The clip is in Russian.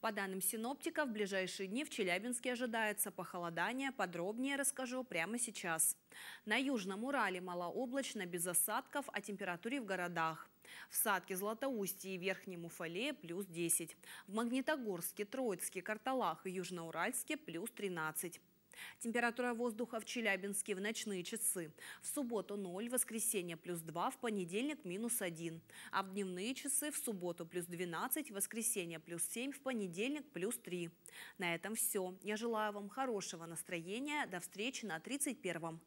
По данным синоптика, в ближайшие дни в Челябинске ожидается похолодание. Подробнее расскажу прямо сейчас. На Южном Урале малооблачно, без осадков, о температуре в городах. В Садке, Златоусте и Верхнем Уфале плюс 10. В Магнитогорске, Троицке, Карталах и Южноуральске плюс 13. Температура воздуха в Челябинске в ночные часы. В субботу 0, в воскресенье плюс 2, в понедельник минус 1. А в дневные часы в субботу плюс 12, в воскресенье плюс 7, в понедельник плюс 3. На этом все. Я желаю вам хорошего настроения. До встречи на 31